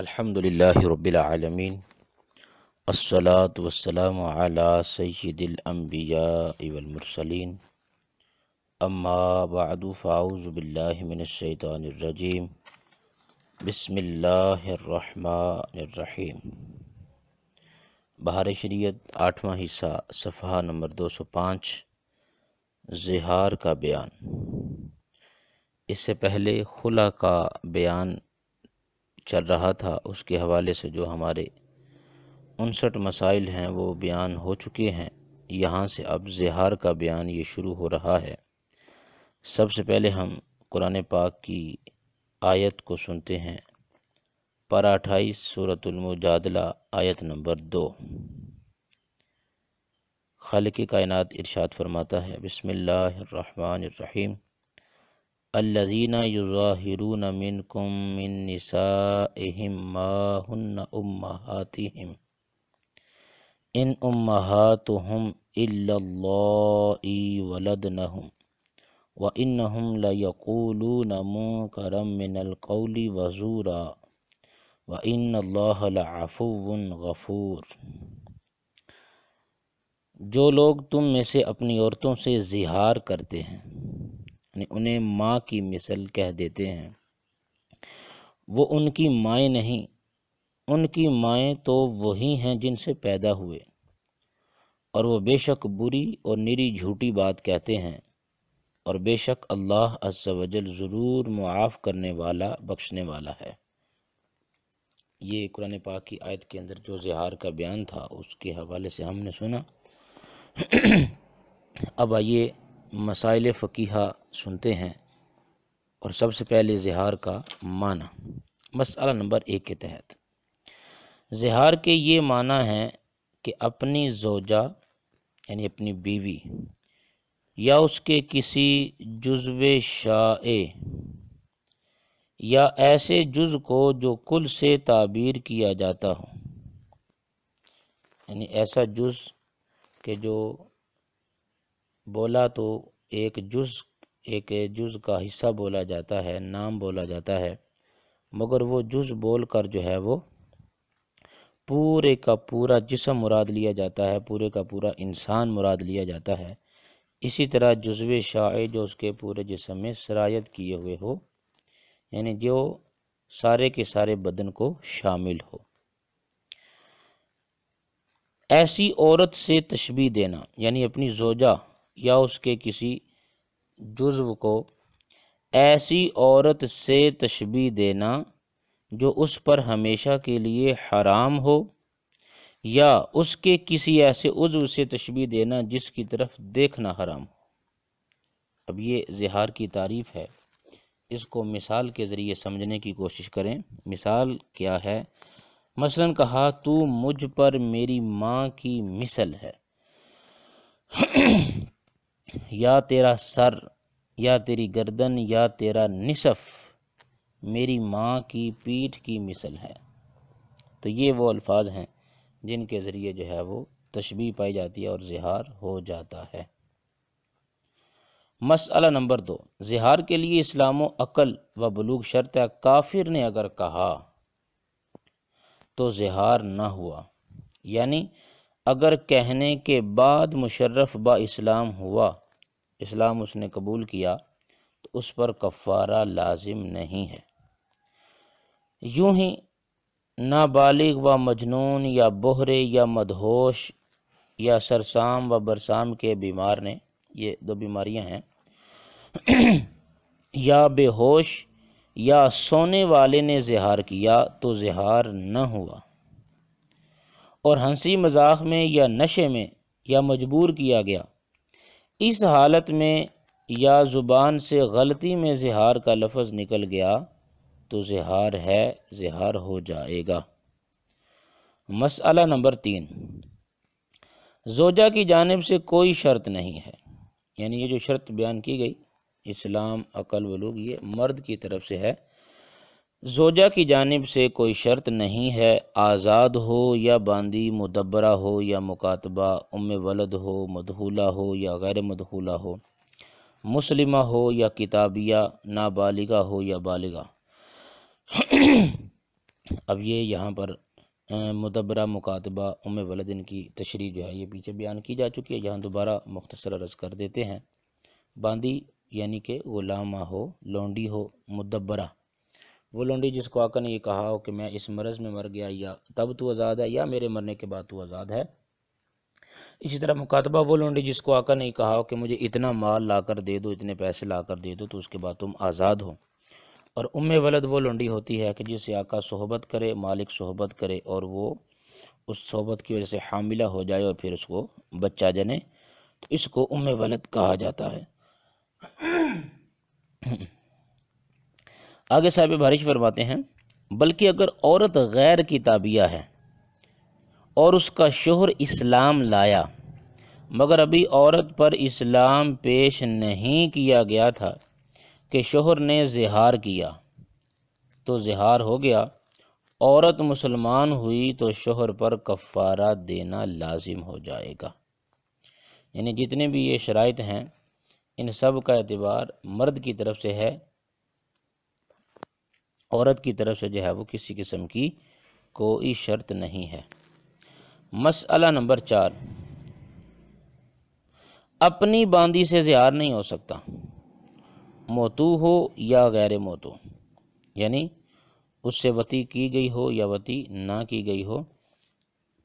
الحمد للہ رب والسلام السلاۃ سید الانبیاء والمرسلین اما بعد فاعوذ باللہ من الشیطان الرجیم بسم اللہ الرحمن الرحیم بہار شریعت آٹھواں حصہ صفحہ نمبر دو سو پانچ زہار کا بیان اس سے پہلے خلا کا بیان چل رہا تھا اس کے حوالے سے جو ہمارے انسٹھ مسائل ہیں وہ بیان ہو چکے ہیں یہاں سے اب زہار کا بیان یہ شروع ہو رہا ہے سب سے پہلے ہم قرآن پاک کی آیت کو سنتے ہیں اٹھائیس صورت المجادلہ آیت نمبر دو خالق کائنات ارشاد فرماتا ہے بسم اللہ الرحمن الرحیم الذين يظاهرون منكم من نسائهم ما هن أمهاتهم إن أمهاتهم إلا الله ولدنهم وإنهم ليقولون منكرا من القول وزورا وإن الله لعفو غفور جو لوگ تم میں سے اپنی عورتوں سے زہار کرتے ہیں یعنی انہیں ماں کی مثل کہہ دیتے ہیں وہ ان کی مائیں نہیں ان کی مائیں تو وہی ہیں جن سے پیدا ہوئے اور وہ بے شک بری اور نری جھوٹی بات کہتے ہیں اور بے شک اللہ عز و جل ضرور معاف کرنے والا بخشنے والا ہے یہ قرآن پاک کی آیت کے اندر جو زہار کا بیان تھا اس کے حوالے سے ہم نے سنا اب آئیے مسائل فقیحہ سنتے ہیں اور سب سے پہلے زہار کا معنی مسئلہ نمبر ایک کے تحت زہار کے یہ معنی ہیں کہ اپنی زوجہ یعنی اپنی بیوی یا اس کے کسی جزو شائع یا ایسے جز کو جو کل سے تعبیر کیا جاتا ہو یعنی ایسا جز کہ جو بولا تو ایک جز ایک جز کا حصہ بولا جاتا ہے نام بولا جاتا ہے مگر وہ جز بول کر جو ہے وہ پورے کا پورا جسم مراد لیا جاتا ہے پورے کا پورا انسان مراد لیا جاتا ہے اسی طرح جزو شاعر جو اس کے پورے جسم میں سرایت کیے ہوئے ہو یعنی جو سارے کے سارے بدن کو شامل ہو ایسی عورت سے تشبیح دینا یعنی اپنی زوجہ یا اس کے کسی جزو کو ایسی عورت سے تشبی دینا جو اس پر ہمیشہ کے لیے حرام ہو یا اس کے کسی ایسے عزو سے تشبی دینا جس کی طرف دیکھنا حرام ہو اب یہ زہار کی تعریف ہے اس کو مثال کے ذریعے سمجھنے کی کوشش کریں مثال کیا ہے مثلا کہا تو مجھ پر میری ماں کی مثل ہے یا تیرا سر یا تیری گردن یا تیرا نصف میری ماں کی پیٹھ کی مثل ہے تو یہ وہ الفاظ ہیں جن کے ذریعے جو ہے وہ تشبیح پائی جاتی ہے اور زہار ہو جاتا ہے مسئلہ نمبر دو زہار کے لیے اسلام و عقل و بلوک شرط ہے کافر نے اگر کہا تو زہار نہ ہوا یعنی اگر کہنے کے بعد مشرف با اسلام ہوا اسلام اس نے قبول کیا تو اس پر کفارہ لازم نہیں ہے یوں ہی نابالغ و مجنون یا بہرے یا مدہوش یا سرسام و برسام کے بیمار نے یہ دو بیماریاں ہیں یا بے ہوش یا سونے والے نے زہار کیا تو زہار نہ ہوا اور ہنسی مذاق میں یا نشے میں یا مجبور کیا گیا اس حالت میں یا زبان سے غلطی میں زہار کا لفظ نکل گیا تو زہار ہے زہار ہو جائے گا مسئلہ نمبر تین زوجہ کی جانب سے کوئی شرط نہیں ہے یعنی یہ جو شرط بیان کی گئی اسلام عقل و لوگ یہ مرد کی طرف سے ہے زوجہ کی جانب سے کوئی شرط نہیں ہے آزاد ہو یا باندی مدبرہ ہو یا مکاتبہ ام ولد ہو مدھولہ ہو یا غیر مدھولہ ہو مسلمہ ہو یا کتابیہ نابالغہ ہو یا بالغہ اب یہ یہاں پر مدبرہ مکاتبہ ام ولد ان کی تشریح جو ہے یہ پیچھے بیان کی جا چکی ہے یہاں دوبارہ مختصر عرض کر دیتے ہیں باندی یعنی کہ غلامہ ہو لونڈی ہو مدبرہ وہ لونڈی جس کو آقا نے یہ کہا ہو کہ میں اس مرض میں مر گیا یا تب تو آزاد ہے یا میرے مرنے کے بعد تو آزاد ہے اسی طرح مکاتبہ وہ لونڈی جس کو آقا نے یہ کہا ہو کہ مجھے اتنا مال لا کر دے دو اتنے پیسے لا کر دے دو تو اس کے بعد تم آزاد ہو اور ام ولد وہ لونڈی ہوتی ہے کہ جسے آقا صحبت کرے مالک صحبت کرے اور وہ اس صحبت کی وجہ سے حاملہ ہو جائے اور پھر اس کو بچہ جنے تو اس کو ام ولد کہا جاتا ہے آگے صاحب بھارش فرماتے ہیں بلکہ اگر عورت غیر کی تابعہ ہے اور اس کا شوہر اسلام لایا مگر ابھی عورت پر اسلام پیش نہیں کیا گیا تھا کہ شوہر نے زہار کیا تو زہار ہو گیا عورت مسلمان ہوئی تو شوہر پر کفارہ دینا لازم ہو جائے گا یعنی جتنے بھی یہ شرائط ہیں ان سب کا اعتبار مرد کی طرف سے ہے عورت کی طرف سے جو ہے وہ کسی قسم کی کوئی شرط نہیں ہے مسئلہ نمبر چار اپنی باندی سے زیار نہیں ہو سکتا موتو ہو یا غیر موتو یعنی اس سے وتی کی گئی ہو یا وتی نہ کی گئی ہو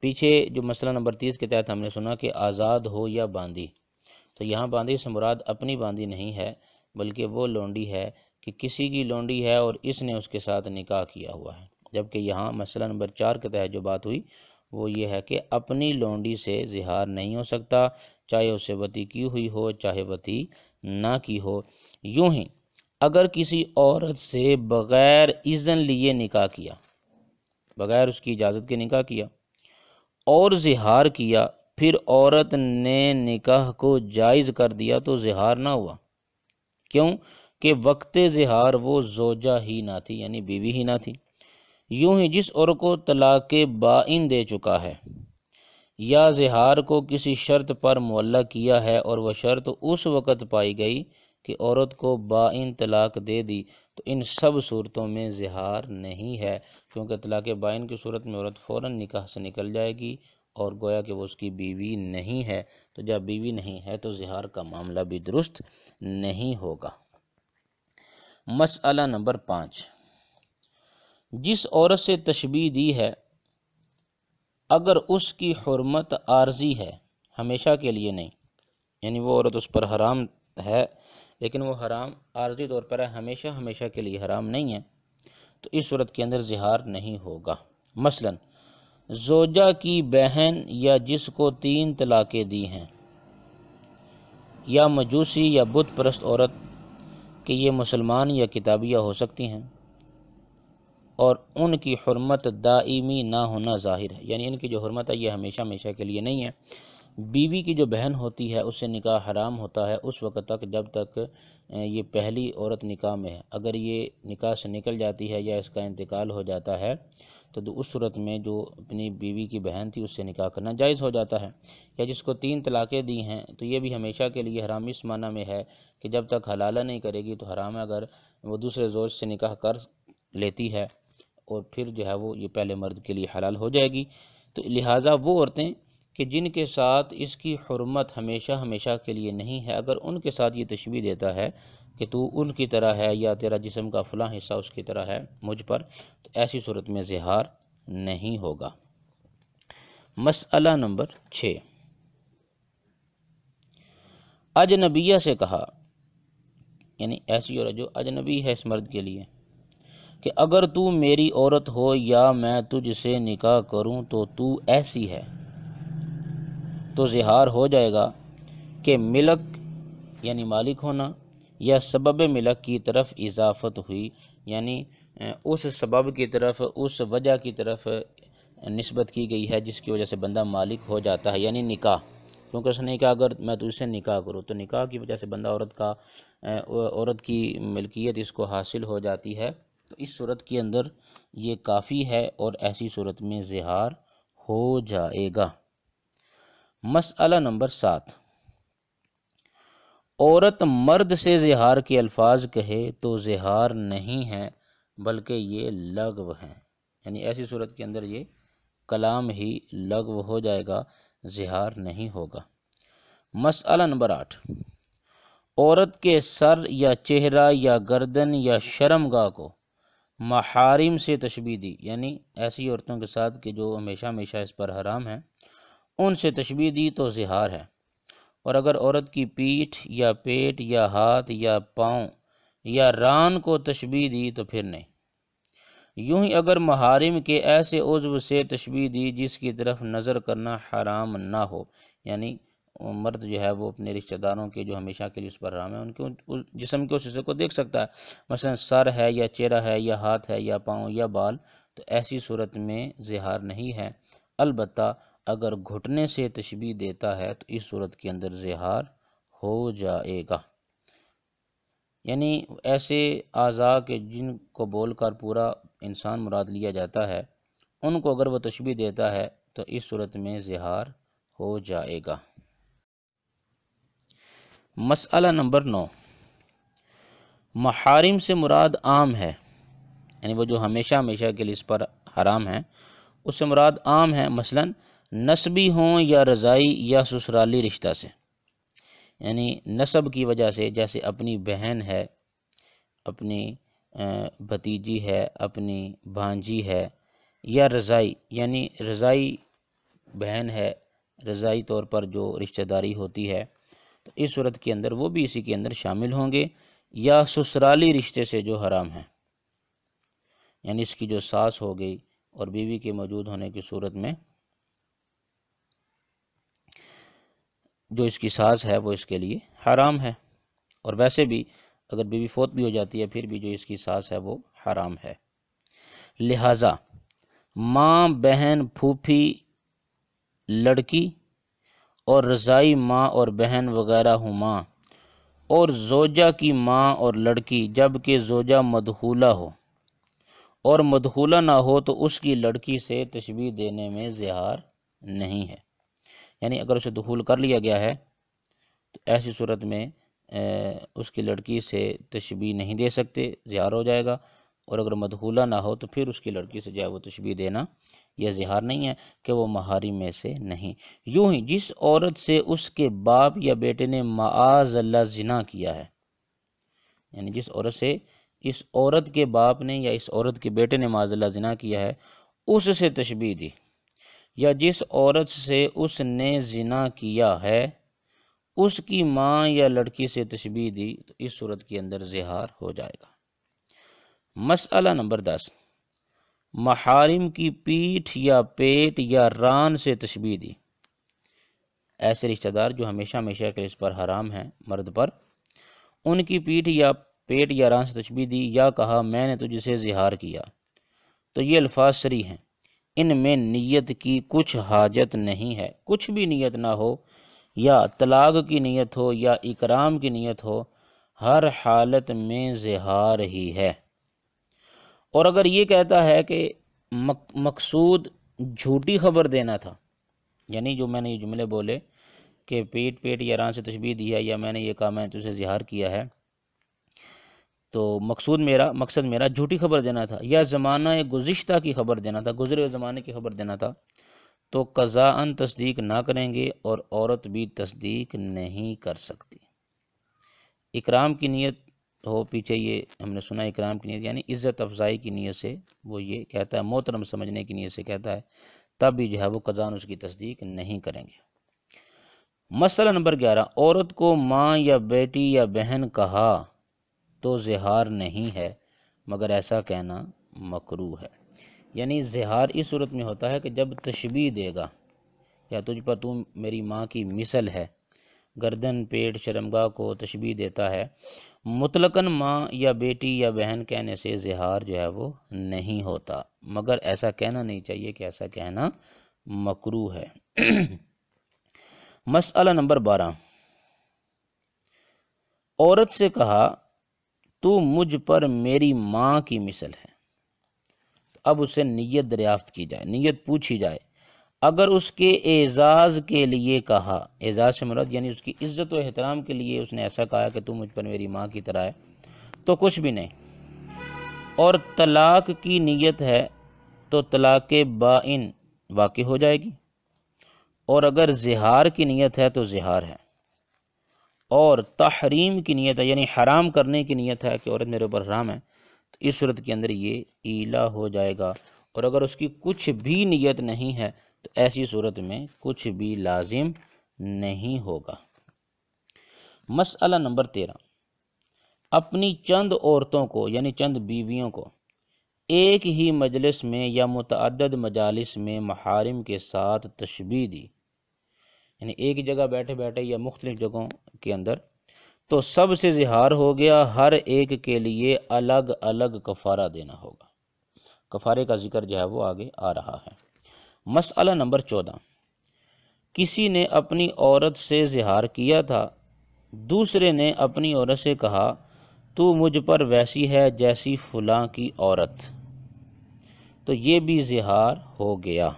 پیچھے جو مسئلہ نمبر تیس کے تحت ہم نے سنا کہ آزاد ہو یا باندی تو یہاں سے سمراد اپنی باندی نہیں ہے بلکہ وہ لونڈی ہے کہ کسی کی لونڈی ہے اور اس نے اس کے ساتھ نکاح کیا ہوا ہے جبکہ یہاں مسئلہ نمبر چار کے تحت جو بات ہوئی وہ یہ ہے کہ اپنی لونڈی سے زہار نہیں ہو سکتا چاہے اسے وتی کی ہوئی ہو چاہے وتی نہ کی ہو یوں ہی اگر کسی عورت سے بغیر اذن لیے نکاح کیا بغیر اس کی اجازت کے نکاح کیا اور زہار کیا پھر عورت نے نکاح کو جائز کر دیا تو زہار نہ ہوا کیوں کہ وقت زہار وہ زوجہ ہی نہ تھی یعنی بیوی ہی نہ تھی یوں ہی جس عورت کو طلاق بائن دے چکا ہے یا زہار کو کسی شرط پر معلیٰ کیا ہے اور وہ شرط اس وقت پائی گئی کہ عورت کو بائن طلاق دے دی تو ان سب صورتوں میں زہار نہیں ہے کیونکہ طلاق بائن کی صورت میں عورت فوراً نکاح سے نکل جائے گی اور گویا کہ وہ اس کی بیوی نہیں ہے تو جب بیوی نہیں ہے تو زہار کا معاملہ بھی درست نہیں ہوگا مسئلہ نمبر پانچ جس عورت سے تشبی دی ہے اگر اس کی حرمت عارضی ہے ہمیشہ کے لیے نہیں یعنی وہ عورت اس پر حرام ہے لیکن وہ حرام عارضی طور پر ہے ہمیشہ ہمیشہ کے لیے حرام نہیں ہے تو اس صورت کے اندر زہار نہیں ہوگا مثلا زوجہ کی بہن یا جس کو تین طلاقیں دی ہیں یا مجوسی یا بت پرست عورت کہ یہ مسلمان یا کتابیہ ہو سکتی ہیں اور ان کی حرمت دائمی نہ ہونا ظاہر ہے یعنی ان کی جو حرمت ہے یہ ہمیشہ ہمیشہ کے لیے نہیں ہے بیوی کی جو بہن ہوتی ہے اس سے نکاح حرام ہوتا ہے اس وقت تک جب تک یہ پہلی عورت نکاح میں ہے اگر یہ نکاح سے نکل جاتی ہے یا اس کا انتقال ہو جاتا ہے تو اس صورت میں جو اپنی بیوی کی بہن تھی اس سے نکاح کرنا جائز ہو جاتا ہے یا جس کو تین طلاقیں دی ہیں تو یہ بھی ہمیشہ کے لیے حرام اس معنی میں ہے کہ جب تک حلالہ نہیں کرے گی تو حرام ہے اگر وہ دوسرے زوج سے نکاح کر لیتی ہے اور پھر جو ہے وہ یہ پہلے مرد کے لیے حلال ہو جائے گی تو لہٰذا وہ عورتیں کہ جن کے ساتھ اس کی حرمت ہمیشہ ہمیشہ کے لیے نہیں ہے اگر ان کے ساتھ یہ تشویح دیتا ہے کہ تو ان کی طرح ہے یا تیرا جسم کا فلاں حصہ اس کی طرح ہے مجھ پر تو ایسی صورت میں زہار نہیں ہوگا مسئلہ نمبر چھ اجنبیہ سے کہا یعنی ایسی عورت جو اجنبی ہے اس مرد کے لیے کہ اگر تو میری عورت ہو یا میں تجھ سے نکاح کروں تو تو ایسی ہے تو زہار ہو جائے گا کہ ملک یعنی مالک ہونا یا سبب ملک کی طرف اضافت ہوئی یعنی اس سبب کی طرف اس وجہ کی طرف نسبت کی گئی ہے جس کی وجہ سے بندہ مالک ہو جاتا ہے یعنی نکاح کیونکہ اس نے کہا اگر میں تجھ سے نکاح کروں تو نکاح کی وجہ سے بندہ عورت کا عورت کی ملکیت اس کو حاصل ہو جاتی ہے تو اس صورت کے اندر یہ کافی ہے اور ایسی صورت میں زہار ہو جائے گا مسئلہ نمبر سات عورت مرد سے زہار کے الفاظ کہے تو زہار نہیں ہے بلکہ یہ لغو ہیں یعنی ایسی صورت کے اندر یہ کلام ہی لغو ہو جائے گا زہار نہیں ہوگا مسئلہ نمبر آٹھ عورت کے سر یا چہرہ یا گردن یا شرم گاہ کو محارم سے تشبیح دی یعنی ایسی عورتوں کے ساتھ کہ جو ہمیشہ ہمیشہ اس پر حرام ہیں ان سے تشبیح دی تو زہار ہے اور اگر عورت کی پیٹھ یا پیٹ یا ہاتھ یا پاؤں یا ران کو تشبیح دی تو پھر نہیں یوں ہی اگر محارم کے ایسے عضو سے تشبیح دی جس کی طرف نظر کرنا حرام نہ ہو یعنی مرد جو ہے وہ اپنے رشتہ داروں کے جو ہمیشہ کے لیے اس پر حرام ہے ان کے جسم کے اس حصے کو دیکھ سکتا ہے مثلا سر ہے یا چہرہ ہے یا ہاتھ ہے یا پاؤں یا بال تو ایسی صورت میں زہار نہیں ہے البتہ اگر گھٹنے سے تشبیح دیتا ہے تو اس صورت کے اندر زہار ہو جائے گا یعنی ایسے اعضاء کے جن کو بول کر پورا انسان مراد لیا جاتا ہے ان کو اگر وہ تشبیح دیتا ہے تو اس صورت میں زہار ہو جائے گا مسئلہ نمبر نو محارم سے مراد عام ہے یعنی وہ جو ہمیشہ ہمیشہ کے اس پر حرام ہیں اس سے مراد عام ہے مثلاً نسبی ہوں یا رضائی یا سسرالی رشتہ سے یعنی نسب کی وجہ سے جیسے اپنی بہن ہے اپنی بھتیجی ہے اپنی بھانجی ہے یا رضائی یعنی رضائی بہن ہے رضائی طور پر جو رشتہ داری ہوتی ہے تو اس صورت کے اندر وہ بھی اسی کے اندر شامل ہوں گے یا سسرالی رشتے سے جو حرام ہیں یعنی اس کی جو ساس ہو گئی اور بیوی کے موجود ہونے کی صورت میں جو اس کی ساز ہے وہ اس کے لیے حرام ہے اور ویسے بھی اگر بی بی فوت بھی ہو جاتی ہے پھر بھی جو اس کی ساز ہے وہ حرام ہے لہٰذا ماں بہن پھوپھی لڑکی اور رضائی ماں اور بہن وغیرہ ہوں ماں اور زوجہ کی ماں اور لڑکی جب کہ زوجہ مدخولہ ہو اور مدخولہ نہ ہو تو اس کی لڑکی سے تشبیح دینے میں زہار نہیں ہے یعنی اگر اسے دخول کر لیا گیا ہے تو ایسی صورت میں اس کی لڑکی سے تشبیح نہیں دے سکتے زہار ہو جائے گا اور اگر مدخولہ نہ ہو تو پھر اس کی لڑکی سے جائے وہ تشبیح دینا یہ زہار نہیں ہے کہ وہ مہاری میں سے نہیں یوں ہی جس عورت سے اس کے باپ یا بیٹے نے معاذ اللہ زنا کیا ہے یعنی جس عورت سے اس عورت کے باپ نے یا اس عورت کے بیٹے نے معاذ اللہ زنا کیا ہے اس سے تشبیح دی یا جس عورت سے اس نے زنا کیا ہے اس کی ماں یا لڑکی سے تشبیح دی تو اس صورت کے اندر زہار ہو جائے گا مسئلہ نمبر دس محارم کی پیٹھ یا پیٹ یا ران سے تشبیح دی ایسے رشتہ دار جو ہمیشہ ہمیشہ کے اس پر حرام ہیں مرد پر ان کی پیٹھ یا پیٹ یا ران سے تشبیح دی یا کہا میں نے تجھے سے زہار کیا تو یہ الفاظ سری ہیں ان میں نیت کی کچھ حاجت نہیں ہے کچھ بھی نیت نہ ہو یا طلاق کی نیت ہو یا اکرام کی نیت ہو ہر حالت میں زہار ہی ہے اور اگر یہ کہتا ہے کہ مقصود جھوٹی خبر دینا تھا یعنی جو میں نے یہ جملے بولے کہ پیٹ پیٹ یا ران سے تشبیح دیا یا میں نے یہ کہا میں تو اسے زہار کیا ہے تو مقصود میرا مقصد میرا جھوٹی خبر دینا تھا یا زمانہ گزشتہ کی خبر دینا تھا گزرے زمانے کی خبر دینا تھا تو کزان تصدیق نہ کریں گے اور عورت بھی تصدیق نہیں کر سکتی اکرام کی نیت ہو پیچھے یہ ہم نے سنا اکرام کی نیت یعنی عزت افزائی کی نیت سے وہ یہ کہتا ہے محترم سمجھنے کی نیت سے کہتا ہے تب بھی جو ہے وہ کزان اس کی تصدیق نہیں کریں گے مسئلہ نمبر گیارہ عورت کو ماں یا بیٹی یا بہن کہا تو زہار نہیں ہے مگر ایسا کہنا مکرو ہے یعنی زہار اس صورت میں ہوتا ہے کہ جب تشبیح دے گا یا تجھ پر تو میری ماں کی مثل ہے گردن پیٹ شرمگاہ کو تشبیح دیتا ہے مطلقاً ماں یا بیٹی یا بہن کہنے سے زہار جو ہے وہ نہیں ہوتا مگر ایسا کہنا نہیں چاہیے کہ ایسا کہنا مکرو ہے مسئلہ نمبر بارہ عورت سے کہا تو مجھ پر میری ماں کی مثل ہے اب اسے نیت دریافت کی جائے نیت پوچھی جائے اگر اس کے اعزاز کے لیے کہا اعزاز سے مرد یعنی اس کی عزت و احترام کے لیے اس نے ایسا کہا کہ تو مجھ پر میری ماں کی طرح ہے تو کچھ بھی نہیں اور طلاق کی نیت ہے تو طلاق بائن واقع ہو جائے گی اور اگر زہار کی نیت ہے تو زہار ہے اور تحریم کی نیت ہے یعنی حرام کرنے کی نیت ہے کہ عورت میرے اوپر حرام ہے تو اس صورت کے اندر یہ ایلا ہو جائے گا اور اگر اس کی کچھ بھی نیت نہیں ہے تو ایسی صورت میں کچھ بھی لازم نہیں ہوگا مسئلہ نمبر تیرہ اپنی چند عورتوں کو یعنی چند بیویوں کو ایک ہی مجلس میں یا متعدد مجالس میں محارم کے ساتھ تشبیح دی یعنی ایک جگہ بیٹھے بیٹھے یا مختلف جگہوں کے اندر تو سب سے زہار ہو گیا ہر ایک کے لیے الگ الگ کفارہ دینا ہوگا کفارے کا ذکر جو ہے وہ آگے آ رہا ہے مسئلہ نمبر چودہ کسی نے اپنی عورت سے زہار کیا تھا دوسرے نے اپنی عورت سے کہا تو مجھ پر ویسی ہے جیسی فلاں کی عورت تو یہ بھی زہار ہو گیا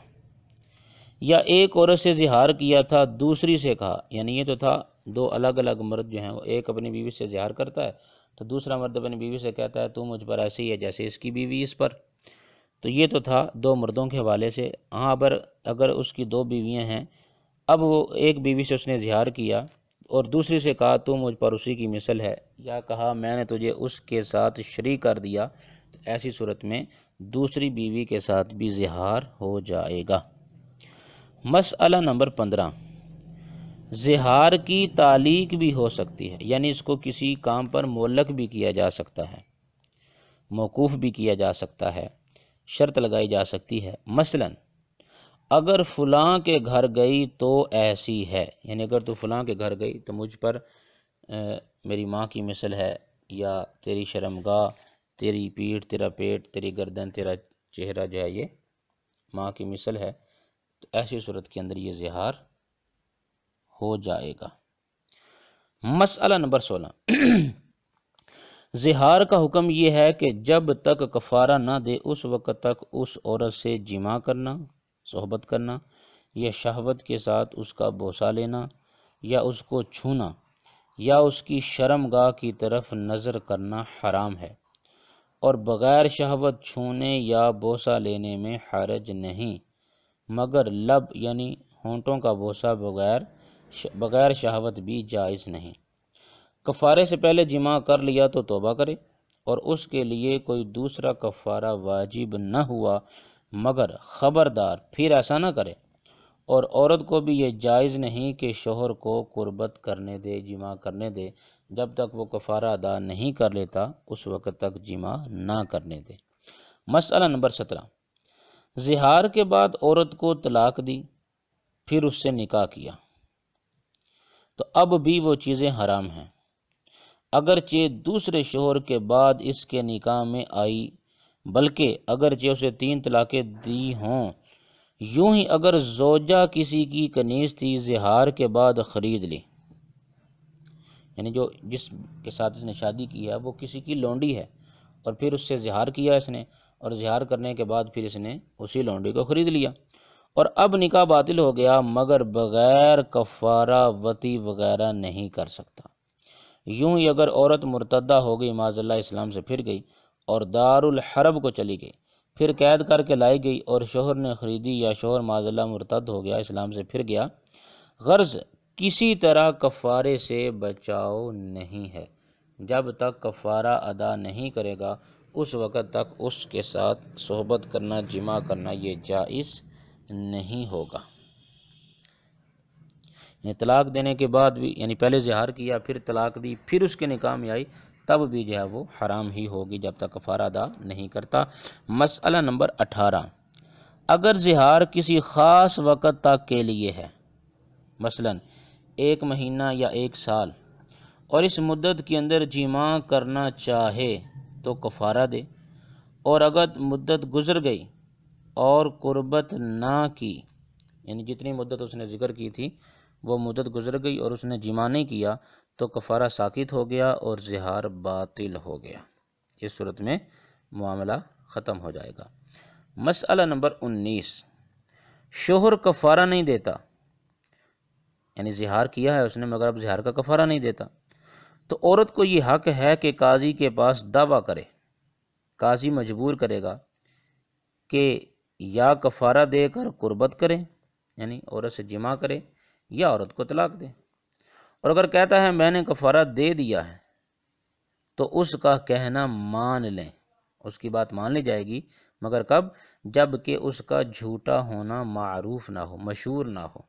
یا ایک عورت سے اظہار کیا تھا دوسری سے کہا یعنی یہ تو تھا دو الگ الگ مرد جو ہیں وہ ایک اپنی بیوی سے اظہار کرتا ہے تو دوسرا مرد اپنی بیوی سے کہتا ہے تو مجھ پر ایسی ہے جیسے اس کی بیوی اس پر تو یہ تو تھا دو مردوں کے حوالے سے ہاں پر اگر اس کی دو بیویاں ہیں اب وہ ایک بیوی سے اس نے اظہار کیا اور دوسری سے کہا تو مجھ پر اسی کی مثل ہے یا کہا میں نے تجھے اس کے ساتھ شریع کر دیا تو ایسی صورت میں دوسری بیوی کے ساتھ بھی اظہار ہو جائے گا مسئلہ نمبر پندرہ زہار کی تعلیق بھی ہو سکتی ہے یعنی اس کو کسی کام پر مولک بھی کیا جا سکتا ہے موقوف بھی کیا جا سکتا ہے شرط لگائی جا سکتی ہے مثلا اگر فلاں کے گھر گئی تو ایسی ہے یعنی اگر تو فلاں کے گھر گئی تو مجھ پر میری ماں کی مثل ہے یا تیری شرمگاہ تیری پیٹھ تیرا پیٹ تیری گردن تیرا چہرہ جو ہے یہ ماں کی مثل ہے ایسی صورت کے اندر یہ زہار ہو جائے گا مسئلہ نمبر سولہ زہار کا حکم یہ ہے کہ جب تک کفارہ نہ دے اس وقت تک اس عورت سے جمع کرنا صحبت کرنا یا شہوت کے ساتھ اس کا بوسہ لینا یا اس کو چھونا یا اس کی شرم گاہ کی طرف نظر کرنا حرام ہے اور بغیر شہوت چھونے یا بوسہ لینے میں حرج نہیں مگر لب یعنی ہونٹوں کا بوسہ بغیر بغیر شہوت بھی جائز نہیں کفارے سے پہلے جمع کر لیا تو توبہ کرے اور اس کے لیے کوئی دوسرا کفارہ واجب نہ ہوا مگر خبردار پھر ایسا نہ کرے اور عورت کو بھی یہ جائز نہیں کہ شوہر کو قربت کرنے دے جمع کرنے دے جب تک وہ کفارہ ادا نہیں کر لیتا اس وقت تک جمع نہ کرنے دے مسئلہ نمبر سترہ زہار کے بعد عورت کو طلاق دی پھر اس سے نکاح کیا تو اب بھی وہ چیزیں حرام ہیں اگرچہ دوسرے شوہر کے بعد اس کے نکاح میں آئی بلکہ اگرچہ اسے تین طلاقیں دی ہوں یوں ہی اگر زوجہ کسی کی کنیز تھی زہار کے بعد خرید لی یعنی جو جس کے ساتھ اس نے شادی کی ہے وہ کسی کی لونڈی ہے اور پھر اس سے زہار کیا اس نے اور اظہار کرنے کے بعد پھر اس نے اسی لونڈی کو خرید لیا اور اب نکاح باطل ہو گیا مگر بغیر کفارہ وتی وغیرہ نہیں کر سکتا یوں ہی اگر عورت مرتدہ ہو گئی معذ اللہ اسلام سے پھر گئی اور دار الحرب کو چلی گئی پھر قید کر کے لائی گئی اور شوہر نے خریدی یا شوہر معذ اللہ مرتد ہو گیا اسلام سے پھر گیا غرض کسی طرح کفارے سے بچاؤ نہیں ہے جب تک کفارہ ادا نہیں کرے گا اس وقت تک اس کے ساتھ صحبت کرنا جمع کرنا یہ جائز نہیں ہوگا یعنی طلاق دینے کے بعد بھی یعنی پہلے زہار کیا پھر طلاق دی پھر اس کے نکام میں آئی تب بھی جو ہے وہ حرام ہی ہوگی جب تک کفارہ ادا نہیں کرتا مسئلہ نمبر اٹھارہ اگر زہار کسی خاص وقت تک کے لیے ہے مثلا ایک مہینہ یا ایک سال اور اس مدت کے اندر جمع کرنا چاہے تو کفارہ دے اور اگر مدت گزر گئی اور قربت نہ کی یعنی جتنی مدت اس نے ذکر کی تھی وہ مدت گزر گئی اور اس نے جمع نہیں کیا تو کفارہ ساکت ہو گیا اور زہار باطل ہو گیا اس صورت میں معاملہ ختم ہو جائے گا مسئلہ نمبر انیس شوہر کفارہ نہیں دیتا یعنی زہار کیا ہے اس نے مگر اب زہار کا کفارہ نہیں دیتا تو عورت کو یہ حق ہے کہ قاضی کے پاس دعویٰ کرے قاضی مجبور کرے گا کہ یا کفارہ دے کر قربت کرے یعنی عورت سے جمع کرے یا عورت کو طلاق دے اور اگر کہتا ہے میں نے کفارہ دے دیا ہے تو اس کا کہنا مان لیں اس کی بات مان لی جائے گی مگر کب جب کہ اس کا جھوٹا ہونا معروف نہ ہو مشہور نہ ہو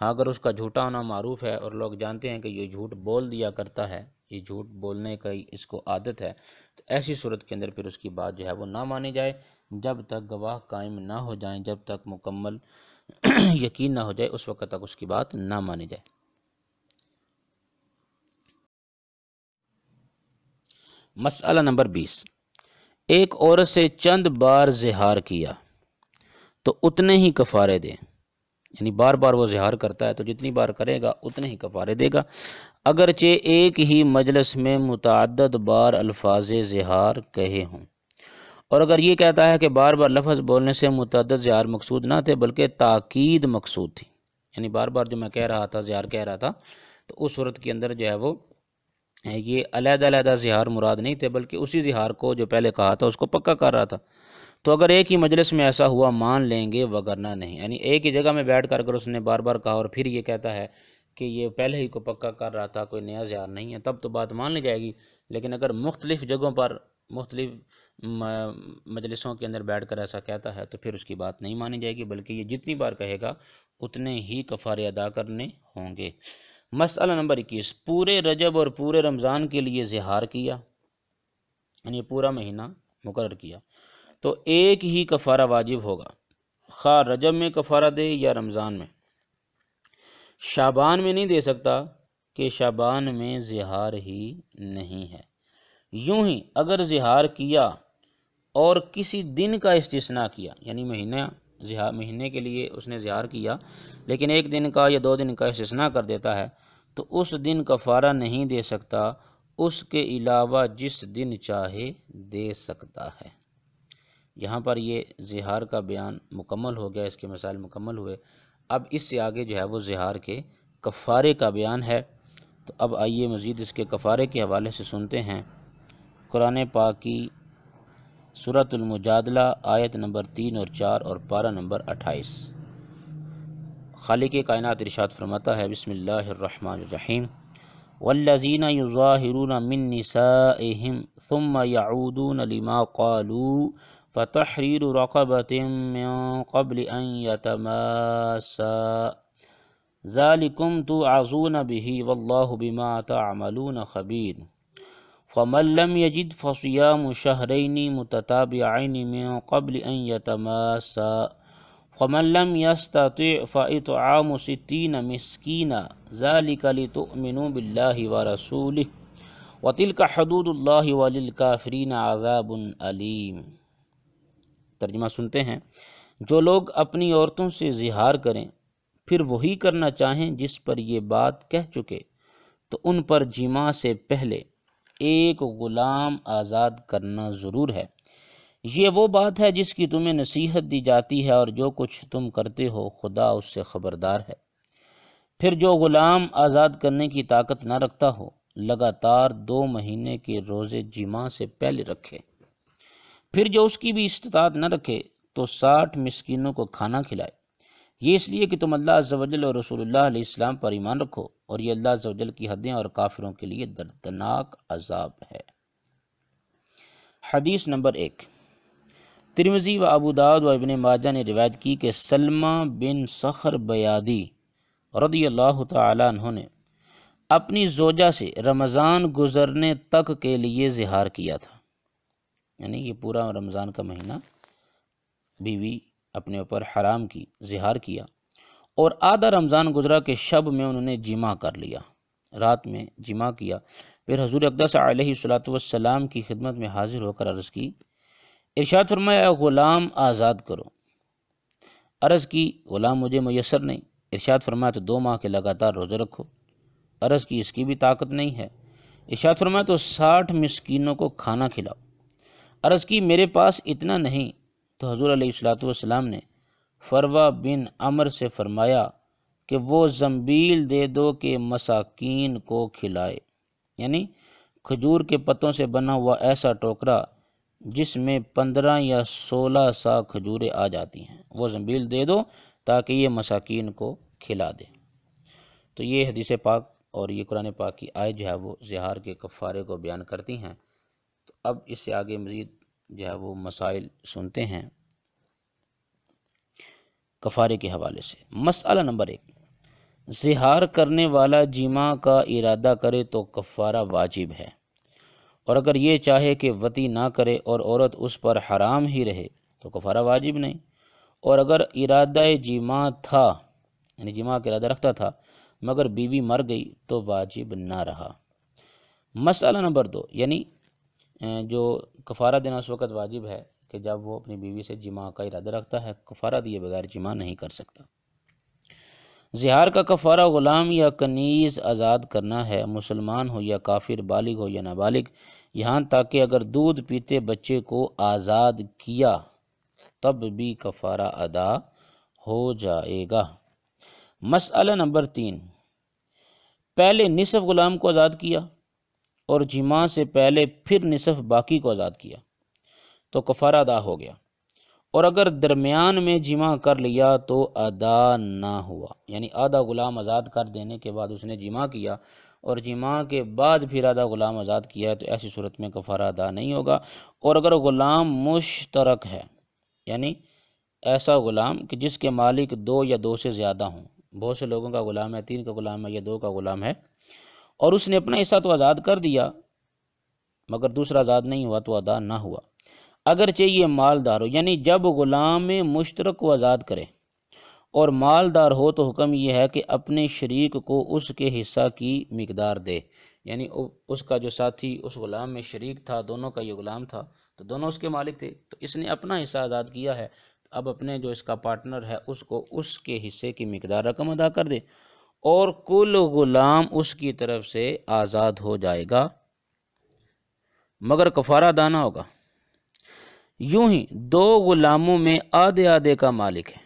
ہاں اگر اس کا جھوٹا ہونا معروف ہے اور لوگ جانتے ہیں کہ یہ جھوٹ بول دیا کرتا ہے یہ جھوٹ بولنے کا اس کو عادت ہے تو ایسی صورت کے اندر پھر اس کی بات جو ہے وہ نہ مانی جائے جب تک گواہ قائم نہ ہو جائیں جب تک مکمل یقین نہ ہو جائے اس وقت تک اس کی بات نہ مانی جائے مسئلہ نمبر بیس ایک عورت سے چند بار زہار کیا تو اتنے ہی کفارے دیں یعنی بار بار وہ زہار کرتا ہے تو جتنی بار کرے گا اتنے ہی کفارے دے گا اگرچہ ایک ہی مجلس میں متعدد بار الفاظ زہار کہے ہوں اور اگر یہ کہتا ہے کہ بار بار لفظ بولنے سے متعدد زہار مقصود نہ تھے بلکہ تاکید مقصود تھی یعنی بار بار جو میں کہہ رہا تھا زہار کہہ رہا تھا تو اس صورت کے اندر جو ہے وہ یہ علیحدہ علیحدہ زہار مراد نہیں تھے بلکہ اسی زہار کو جو پہلے کہا تھا اس کو پکا کر رہا تھا تو اگر ایک ہی مجلس میں ایسا ہوا مان لیں گے وگرنہ نہیں یعنی ایک ہی جگہ میں بیٹھ کر اگر اس نے بار بار کہا اور پھر یہ کہتا ہے کہ یہ پہلے ہی کو پکا کر رہا تھا کوئی نیا زیار نہیں ہے تب تو بات مان لی جائے گی لیکن اگر مختلف جگہوں پر مختلف مجلسوں کے اندر بیٹھ کر ایسا کہتا ہے تو پھر اس کی بات نہیں مانی جائے گی بلکہ یہ جتنی بار کہے گا اتنے ہی کفار ادا کرنے ہوں گے مسئلہ نمبر اکیس پورے رجب اور پورے رمضان کے لیے زہار کیا یعنی پورا مہینہ مقرر کیا تو ایک ہی کفارہ واجب ہوگا خواہ رجب میں کفارہ دے یا رمضان میں شابان میں نہیں دے سکتا کہ شابان میں زہار ہی نہیں ہے یوں ہی اگر زہار کیا اور کسی دن کا استثنا کیا یعنی مہینہ زہار مہینے کے لیے اس نے زہار کیا لیکن ایک دن کا یا دو دن کا استثنا کر دیتا ہے تو اس دن کفارہ نہیں دے سکتا اس کے علاوہ جس دن چاہے دے سکتا ہے یہاں پر یہ زہار کا بیان مکمل ہو گیا اس کے مسائل مکمل ہوئے اب اس سے آگے جو ہے وہ زہار کے کفارے کا بیان ہے تو اب آئیے مزید اس کے کفارے کے حوالے سے سنتے ہیں قرآن پاک کی صورت المجادلہ آیت نمبر تین اور چار اور پارہ نمبر اٹھائیس خالق کائنات ارشاد فرماتا ہے بسم اللہ الرحمن الرحیم والذین یظاہرون من نسائهم ثم یعودون لما قالوا فتحرير رقبة من قبل أن يتماسا ذلكم توعظون به والله بما تعملون خبير فمن لم يجد فصيام شهرين متتابعين من قبل أن يتماسا فمن لم يستطع فإطعام ستين مسكينا ذلك لتؤمنوا بالله ورسوله وتلك حدود الله وللكافرين عذاب أليم ترجمہ سنتے ہیں جو لوگ اپنی عورتوں سے اظہار کریں پھر وہی کرنا چاہیں جس پر یہ بات کہہ چکے تو ان پر جمع سے پہلے ایک غلام آزاد کرنا ضرور ہے یہ وہ بات ہے جس کی تمہیں نصیحت دی جاتی ہے اور جو کچھ تم کرتے ہو خدا اس سے خبردار ہے پھر جو غلام آزاد کرنے کی طاقت نہ رکھتا ہو لگاتار دو مہینے کے روزے جمع سے پہلے رکھے پھر جو اس کی بھی استطاعت نہ رکھے تو ساٹھ مسکینوں کو کھانا کھلائے یہ اس لیے کہ تم اللہ عز و جل اور رسول اللہ علیہ السلام پر ایمان رکھو اور یہ اللہ عز و جل کی حدیں اور کافروں کے لیے دردناک عذاب ہے حدیث نمبر ایک ترمزی و ابوداد و ابن ماجہ نے روایت کی کہ سلمہ بن سخر بیادی رضی اللہ تعالیٰ عنہ نے اپنی زوجہ سے رمضان گزرنے تک کے لیے اظہار کیا تھا یعنی یہ پورا رمضان کا مہینہ بیوی اپنے اوپر حرام کی زہار کیا اور آدھا رمضان گزرا کے شب میں انہوں نے جمع کر لیا رات میں جمع کیا پھر حضور اقدس علیہ صلاۃ والسلام کی خدمت میں حاضر ہو کر عرض کی ارشاد فرمایا غلام آزاد کرو عرض کی غلام مجھے میسر نہیں ارشاد فرمایا تو دو ماہ کے لگاتار روزہ رکھو عرض کی اس کی بھی طاقت نہیں ہے ارشاد فرمایا تو ساٹھ مسکینوں کو کھانا کھلاؤ عرض کی میرے پاس اتنا نہیں تو حضور علیہ السلاۃ والسلام نے فروا بن عمر سے فرمایا کہ وہ زمبیل دے دو کہ مساکین کو کھلائے یعنی کھجور کے پتوں سے بنا ہوا ایسا ٹوکرا جس میں پندرہ یا سولہ سا کھجوریں آ جاتی ہیں وہ زمبیل دے دو تاکہ یہ مساکین کو کھلا دے تو یہ حدیث پاک اور یہ قرآن پاک کی آئے جو ہے وہ زہار کے کفارے کو بیان کرتی ہیں اب اس سے آگے مزید جو ہے وہ مسائل سنتے ہیں کفارے کے حوالے سے مسئلہ نمبر ایک زہار کرنے والا جیما کا ارادہ کرے تو کفارہ واجب ہے اور اگر یہ چاہے کہ وتی نہ کرے اور عورت اس پر حرام ہی رہے تو کفارہ واجب نہیں اور اگر ارادہ جیما تھا یعنی جمع کا ارادہ رکھتا تھا مگر بیوی بی مر گئی تو واجب نہ رہا مسئلہ نمبر دو یعنی جو کفارہ دینا اس وقت واجب ہے کہ جب وہ اپنی بیوی سے جمع کا ارادہ رکھتا ہے کفارہ دیے بغیر جمع نہیں کر سکتا زہار کا کفارہ غلام یا کنیز آزاد کرنا ہے مسلمان ہو یا کافر بالغ ہو یا نابالغ یہاں تاکہ اگر دودھ پیتے بچے کو آزاد کیا تب بھی کفارہ ادا ہو جائے گا مسئلہ نمبر تین پہلے نصف غلام کو آزاد کیا اور جمعہ سے پہلے پھر نصف باقی کو آزاد کیا تو کفارہ ادا ہو گیا اور اگر درمیان میں جمع کر لیا تو ادا نہ ہوا یعنی آدھا غلام آزاد کر دینے کے بعد اس نے جمع کیا اور جمع کے بعد پھر آدھا غلام آزاد کیا تو ایسی صورت میں کفارہ ادا نہیں ہوگا اور اگر غلام مشترک ہے یعنی ایسا غلام کہ جس کے مالک دو یا دو سے زیادہ ہوں بہت سے لوگوں کا غلام ہے تین کا غلام ہے یا دو کا غلام ہے اور اس نے اپنا حصہ تو آزاد کر دیا مگر دوسرا آزاد نہیں ہوا تو ادا نہ ہوا اگر چاہیے مالدار ہو یعنی جب غلام مشترک کو آزاد کرے اور مالدار ہو تو حکم یہ ہے کہ اپنے شریک کو اس کے حصہ کی مقدار دے یعنی اس کا جو ساتھی اس غلام میں شریک تھا دونوں کا یہ غلام تھا تو دونوں اس کے مالک تھے تو اس نے اپنا حصہ آزاد کیا ہے اب اپنے جو اس کا پارٹنر ہے اس کو اس کے حصے کی مقدار رقم ادا کر دے اور کل غلام اس کی طرف سے آزاد ہو جائے گا مگر کفارہ دانا ہوگا یوں ہی دو غلاموں میں آدھے آدھے کا مالک ہے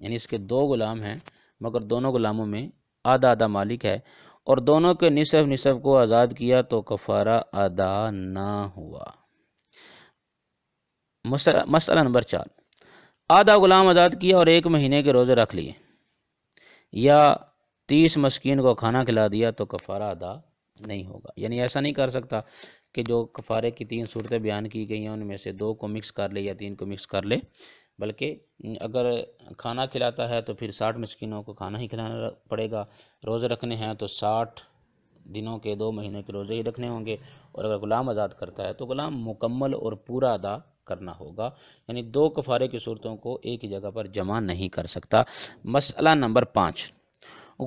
یعنی اس کے دو غلام ہیں مگر دونوں غلاموں میں آدھا آدھا مالک ہے اور دونوں کے نصف نصف کو آزاد کیا تو کفارہ ادا نہ ہوا مسئلہ نمبر چار آدھا غلام آزاد کیا اور ایک مہینے کے روزے رکھ لیے یا تیس مسکین کو کھانا کھلا دیا تو کفارہ ادا نہیں ہوگا یعنی ایسا نہیں کر سکتا کہ جو کفارے کی تین صورتیں بیان کی گئی ہیں ان میں سے دو کو مکس کر لے یا تین کو مکس کر لے بلکہ اگر کھانا کھلاتا ہے تو پھر ساٹھ مسکینوں کو کھانا ہی کھلانا پڑے گا روزے رکھنے ہیں تو ساٹھ دنوں کے دو مہینے کے روزے ہی رکھنے ہوں گے اور اگر غلام آزاد کرتا ہے تو غلام مکمل اور پورا ادا کرنا ہوگا یعنی دو کفارے کی صورتوں کو ایک ہی جگہ پر جمع نہیں کر سکتا مسئلہ نمبر پانچ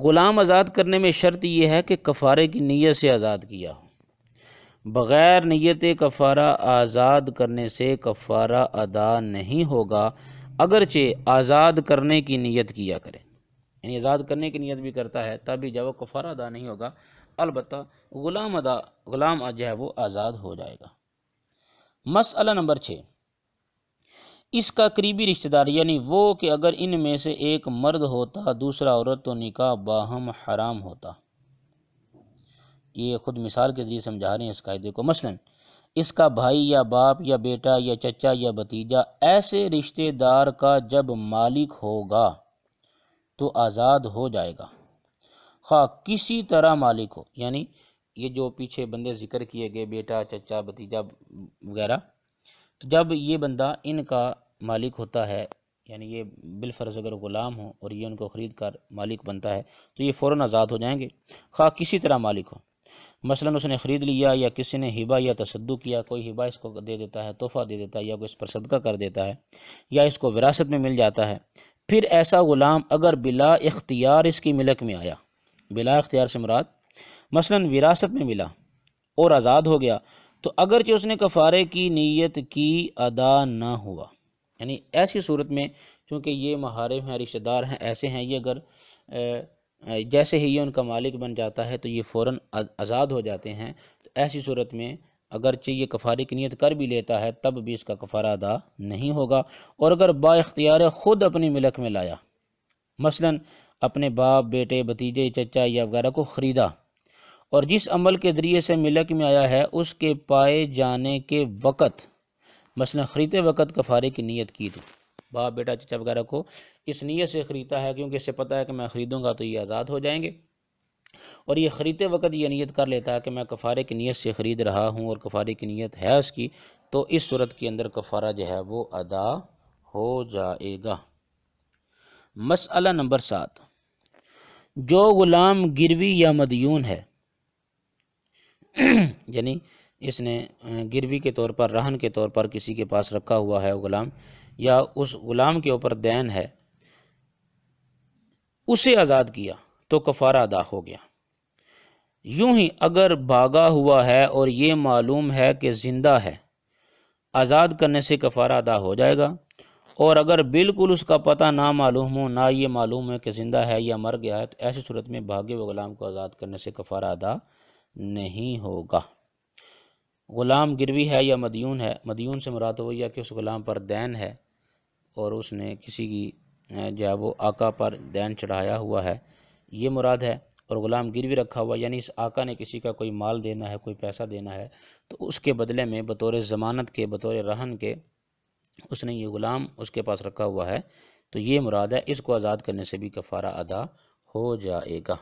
غلام آزاد کرنے میں شرط یہ ہے کہ کفارے کی نیت سے آزاد کیا ہو بغیر نیت کفارہ آزاد کرنے سے کفارہ ادا نہیں ہوگا اگرچہ آزاد کرنے کی نیت کیا کرے یعنی آزاد کرنے کی نیت بھی کرتا ہے تبھی جب وہ کفارہ ادا نہیں ہوگا البتہ غلام ادا غلام جو ہے وہ آزاد ہو جائے گا مسئلہ نمبر چھ اس کا قریبی رشتہ دار یعنی وہ کہ اگر ان میں سے ایک مرد ہوتا دوسرا عورت تو نکاح باہم حرام ہوتا یہ خود مثال کے ذریعے سمجھا رہے ہیں اس قاعدے کو مثلا اس کا بھائی یا باپ یا بیٹا یا چچا یا بھتیجا ایسے رشتہ دار کا جب مالک ہوگا تو آزاد ہو جائے گا خواہ کسی طرح مالک ہو یعنی یہ جو پیچھے بندے ذکر کیے گئے بیٹا چچا بھتیجا وغیرہ تو جب یہ بندہ ان کا مالک ہوتا ہے یعنی یہ بالفرض اگر غلام ہوں اور یہ ان کو خرید کر مالک بنتا ہے تو یہ فوراً آزاد ہو جائیں گے خواہ کسی طرح مالک ہو مثلاً اس نے خرید لیا یا کسی نے ہبا یا تصدق کیا کوئی ہبا اس کو دے دیتا ہے تحفہ دے دیتا ہے یا کوئی اس پر صدقہ کر دیتا ہے یا اس کو وراثت میں مل جاتا ہے پھر ایسا غلام اگر بلا اختیار اس کی ملک میں آیا بلا اختیار سے مراد مثلاً وراثت میں ملا اور آزاد ہو گیا تو اگرچہ اس نے کفارے کی نیت کی ادا نہ ہوا یعنی ایسی صورت میں چونکہ یہ محارم ہیں رشتہ دار ہیں ایسے ہیں یہ اگر جیسے ہی یہ ان کا مالک بن جاتا ہے تو یہ فوراً آزاد ہو جاتے ہیں تو ایسی صورت میں اگرچہ یہ کفارے کی نیت کر بھی لیتا ہے تب بھی اس کا کفارہ ادا نہیں ہوگا اور اگر با اختیار خود اپنی ملک میں لایا مثلاً اپنے باپ بیٹے بھتیجے چچا یا وغیرہ کو خریدا اور جس عمل کے ذریعے سے ملک میں آیا ہے اس کے پائے جانے کے وقت مثلا خریدتے وقت کفارے کی نیت کی تو باپ بیٹا چچا وغیرہ کو اس نیت سے خریدتا ہے کیونکہ اس سے پتا ہے کہ میں خریدوں گا تو یہ آزاد ہو جائیں گے اور یہ خریدتے وقت یہ نیت کر لیتا ہے کہ میں کفارے کی نیت سے خرید رہا ہوں اور کفارے کی نیت ہے اس کی تو اس صورت کے اندر کفارہ جو ہے وہ ادا ہو جائے گا مسئلہ نمبر سات جو غلام گروی یا مدیون ہے یعنی اس نے گروی کے طور پر رہن کے طور پر کسی کے پاس رکھا ہوا ہے غلام یا اس غلام کے اوپر دین ہے اسے آزاد کیا تو کفارہ ادا ہو گیا یوں ہی اگر بھاگا ہوا ہے اور یہ معلوم ہے کہ زندہ ہے آزاد کرنے سے کفارہ ادا ہو جائے گا اور اگر بالکل اس کا پتہ نہ معلوم ہو نہ یہ معلوم ہے کہ زندہ ہے یا مر گیا ہے تو ایسی صورت میں بھاگے و غلام کو آزاد کرنے سے کفارہ ادا نہیں ہوگا غلام گروی ہے یا مدیون ہے مدیون سے مراد ہو ہے کہ اس غلام پر دین ہے اور اس نے کسی کی جو ہے وہ آقا پر دین چڑھایا ہوا ہے یہ مراد ہے اور غلام گروی رکھا ہوا یعنی اس آقا نے کسی کا کوئی مال دینا ہے کوئی پیسہ دینا ہے تو اس کے بدلے میں بطور ضمانت کے بطور رہن کے اس نے یہ غلام اس کے پاس رکھا ہوا ہے تو یہ مراد ہے اس کو آزاد کرنے سے بھی کفارہ ادا ہو جائے گا